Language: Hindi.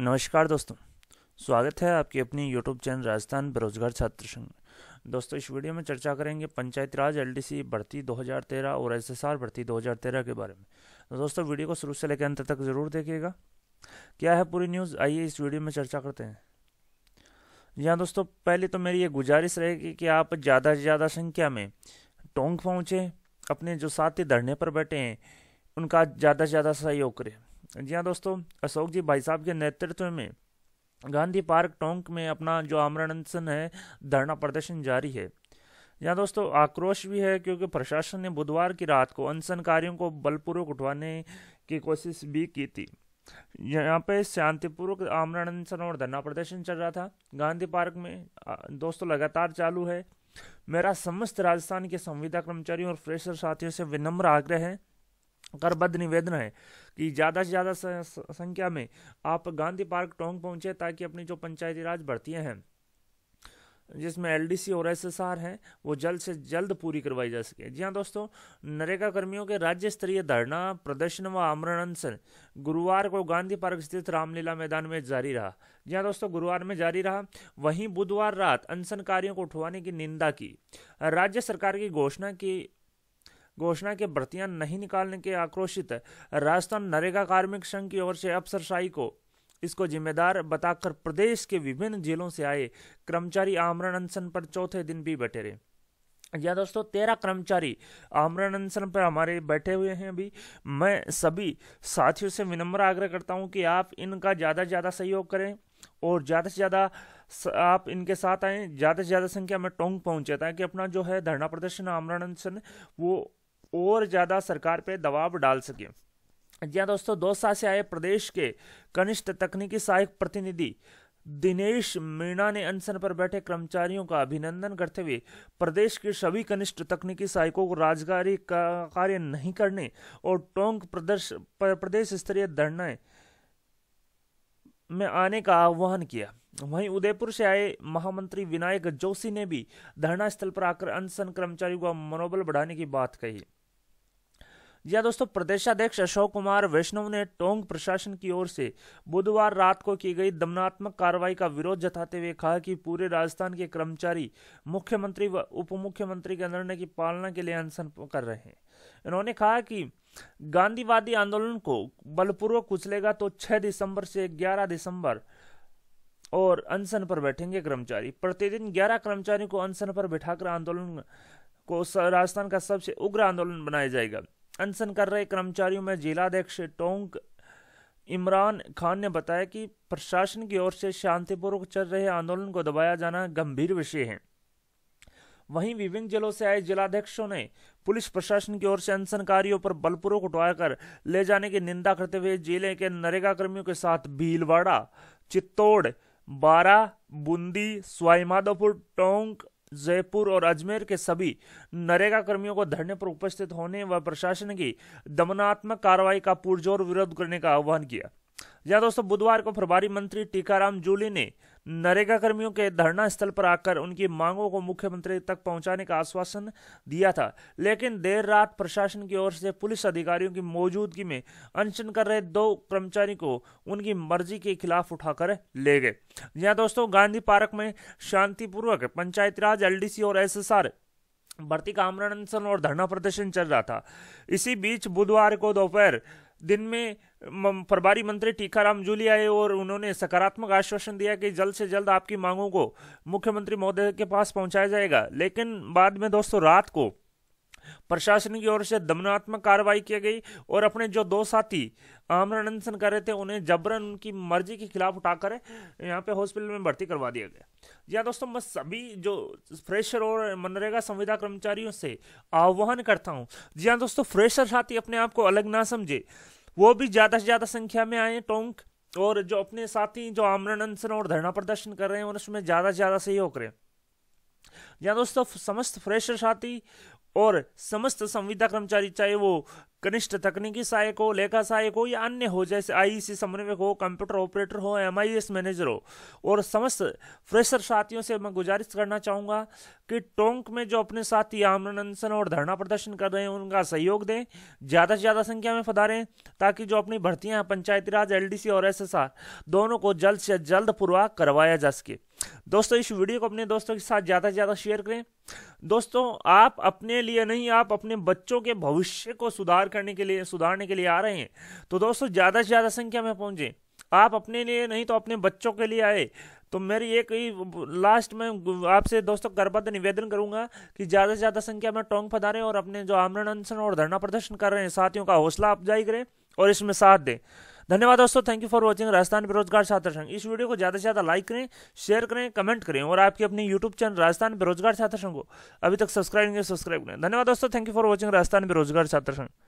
नमस्कार दोस्तों स्वागत है आपके अपनी यूट्यूब चैनल राजस्थान बेरोजगार छात्र संघ दोस्तों इस वीडियो में चर्चा करेंगे पंचायत राज सी भर्ती 2013 और आर भर्ती 2013 के बारे में तो दोस्तों वीडियो को शुरू से लेकर अंत तक ज़रूर देखिएगा क्या है पूरी न्यूज़ आइए इस वीडियो में चर्चा करते हैं जी हाँ दोस्तों पहले तो मेरी ये गुजारिश रहेगी कि आप ज़्यादा से ज़्यादा संख्या में टोंक पहुँचें अपने जो साथी धरने पर बैठे हैं उनका ज़्यादा से ज़्यादा सहयोग करें जी हाँ दोस्तों अशोक जी भाई साहब के नेतृत्व में गांधी पार्क टोंक में अपना जो आमरण अनशन है धरना प्रदर्शन जारी है यहाँ दोस्तों आक्रोश भी है क्योंकि प्रशासन ने बुधवार की रात को अनशनकारियों को बलपूर्वक उठवाने की कोशिश भी की थी यहाँ पे शांतिपूर्वक आमरण अनशन और धरना प्रदर्शन चल रहा था गांधी पार्क में दोस्तों लगातार चालू है मेरा समस्त राजस्थान के संविदा कर्मचारियों और फ्रेशर साथियों से विनम्र आग्रह है करबद्ध निवेदन है कि ज़्यादा से ज़्यादा संख्या में आप गांधी पार्क टोंग पहुँचे ताकि अपनी जो पंचायती राज भर्तियाँ हैं जिसमें एल डी सी और एस हैं वो जल्द से जल्द पूरी करवाई जा सके जी हाँ दोस्तों नरेगा कर्मियों के राज्य स्तरीय धरना प्रदर्शन व आमरण अनशन गुरुवार को गांधी पार्क स्थित रामलीला मैदान में जारी रहा जी हाँ दोस्तों गुरुवार में जारी रहा वहीं बुधवार रात अनशनकारियों को उठवाने की निंदा की राज्य सरकार की घोषणा की घोषणा के भर्तियां नहीं निकालने के आक्रोशित राजस्थान नरेगा कार्मिक संघ की ओर से अफसरशाही को इसको जिम्मेदार बताकर प्रदेश के विभिन्न जिलों से आए कर्मचारी आमरण अनशन पर चौथे दिन भी बैठे रहे या दोस्तों तेरह कर्मचारी आमरण अनशन पर हमारे बैठे हुए हैं अभी मैं सभी साथियों से विनम्र आग्रह करता हूं कि आप इनका ज़्यादा से ज़्यादा सहयोग करें और ज़्यादा से ज़्यादा आप इनके साथ आएँ ज़्यादा से ज़्यादा संख्या में टोंग पहुँचे ताकि अपना जो है धरना प्रदर्शन आमरण अनशन वो और ज़्यादा सरकार पे दबाव डाल सके जी हाँ दोस्तों दो साल से आए प्रदेश के कनिष्ठ तकनीकी सहायक प्रतिनिधि दिनेश मीणा ने अनशन पर बैठे कर्मचारियों का अभिनंदन करते हुए प्रदेश के सभी कनिष्ठ तकनीकी सहायकों को राजगारी का कार्य नहीं करने और टोंक प्रदेश प्रदेश स्तरीय धरना में आने का आह्वान किया वहीं उदयपुर से आए महामंत्री विनायक जोशी ने भी धरना स्थल पर आकर अनशन कर्मचारियों का मनोबल बढ़ाने की बात कही जी हाँ दोस्तों प्रदेशाध्यक्ष अशोक कुमार वैष्णव ने टोंग प्रशासन की ओर से बुधवार रात को की गई दमनात्मक कार्रवाई का विरोध जताते हुए कहा कि पूरे राजस्थान के कर्मचारी मुख्यमंत्री व उप मुख्यमंत्री के निर्णय की पालना के लिए अनशन कर रहे हैं इन्होंने कहा कि गांधीवादी आंदोलन को बलपूर्वक कुचलेगा तो 6 दिसंबर से 11 दिसंबर और अनशन पर बैठेंगे कर्मचारी प्रतिदिन 11 कर्मचारियों को अनशन पर बैठाकर आंदोलन को राजस्थान का सबसे उग्र आंदोलन बनाया जाएगा अनशन कर रहे कर्मचारियों में जिलाध्यक्ष टोंक इमरान खान ने बताया कि प्रशासन की ओर से शांतिपूर्वक चल रहे आंदोलन को दबाया जाना गंभीर विषय है वहीं विभिन्न जिलों से आए जिलाध्यक्षों ने पुलिस प्रशासन की ओर से अनशनकारियों पर बलपूर्वक उठवाकर ले जाने की निंदा करते हुए जिले के नरेगा कर्मियों के साथ भीलवाड़ा चित्तौड़ बारा बूंदी स्वाईमाधोपुर टोंक जयपुर और अजमेर के सभी नरेगा कर्मियों को धरने पर उपस्थित होने व प्रशासन की दमनात्मक कार्रवाई का पुरजोर विरोध करने का आह्वान किया या दोस्तों बुधवार को प्रभारी मंत्री टीकाराम जूली ने नरेगा कर्मियों के धरना स्थल पर आकर उनकी मांगों को मुख्यमंत्री तक पहुंचाने का आश्वासन दिया था लेकिन देर रात प्रशासन की ओर से पुलिस अधिकारियों की मौजूदगी में अनशन कर रहे दो कर्मचारी को उनकी मर्जी के खिलाफ उठाकर ले गए यहाँ दोस्तों गांधी पार्क में शांतिपूर्वक पंचायत राज एलडीसी और एसएसआर भर्ती का आमरण और धरना प्रदर्शन चल रहा था इसी बीच बुधवार को दोपहर दिन में प्रभारी मंत्री टीकाराम जूली आए और उन्होंने सकारात्मक आश्वासन दिया कि जल्द से जल्द आपकी मांगों को मुख्यमंत्री महोदय के पास पहुंचाया जाएगा लेकिन बाद में दोस्तों रात को प्रशासन की ओर से दमनात्मक कार्रवाई की गई और अपने जो दो साथी आमरण अनशन कर रहे थे उन्हें जबरन उनकी मर्जी के खिलाफ उठाकर यहाँ पे हॉस्पिटल में भर्ती करवा दिया गया या दोस्तों मैं सभी जो फ्रेशर और मनरेगा संविदा कर्मचारियों से आह्वान करता हूँ जी हाँ दोस्तों फ्रेशर साथी अपने आप को अलग ना समझे वो भी ज़्यादा से ज़्यादा संख्या में आए टोंक और जो अपने साथी जो आमरण अनशन और धरना प्रदर्शन कर रहे हैं और उसमें ज़्यादा से ज़्यादा सहयोग करें या दोस्तों समस्त फ्रेशर साथी और समस्त संविदा कर्मचारी चाहे वो कनिष्ठ तकनीकी सहायक हो लेखा सहायक हो या अन्य हो जैसे आई सी e समन्वयक हो कंप्यूटर ऑपरेटर हो एम आई एस मैनेजर हो और समस्त फ्रेशर साथियों से मैं गुजारिश करना चाहूँगा कि टोंक में जो अपने साथी आमनंसन और धरना प्रदर्शन कर रहे हैं उनका सहयोग दें ज़्यादा से ज़्यादा संख्या में फधारें ताकि जो अपनी भर्तियाँ पंचायती राज एल और एस दोनों को जल्द से जल्द पूर्वा करवाया जा सके दोस्तों इस वीडियो को अपने दोस्तों के साथ ज़्यादा से ज़्यादा शेयर करें दोस्तों आप अपने लिए नहीं आप अपने बच्चों के भविष्य को सुधार करने के लिए सुधारने के लिए आ रहे हैं तो दोस्तों ज़्यादा से ज़्यादा संख्या में पहुँचें आप अपने लिए नहीं तो अपने बच्चों के लिए आए तो मेरी एक ही लास्ट में आपसे दोस्तों करबद्ध निवेदन करूंगा कि ज़्यादा से ज़्यादा संख्या में टोंग पधारें और अपने जो आमरण अनशन और धरना प्रदर्शन कर रहे हैं साथियों का हौसला अफजाई करें और इसमें साथ दें धन्यवाद दोस्तों thank you for watching Rajasthan बेरोजगार छात्र संघ इस वीडियो को ज़्यादा से ज़्यादा लाइक करें शेयर करें कमेंट करें और आपके अपने यूट्यूब चैनल राजस्थान बेरोजगार छात्र संघ को अभी तक सब्सक्राइब नहीं सब्सक्राइब करें धन्यवाद दोस्तों thank you for watching Rajasthan बेरोजगार छात्र संघ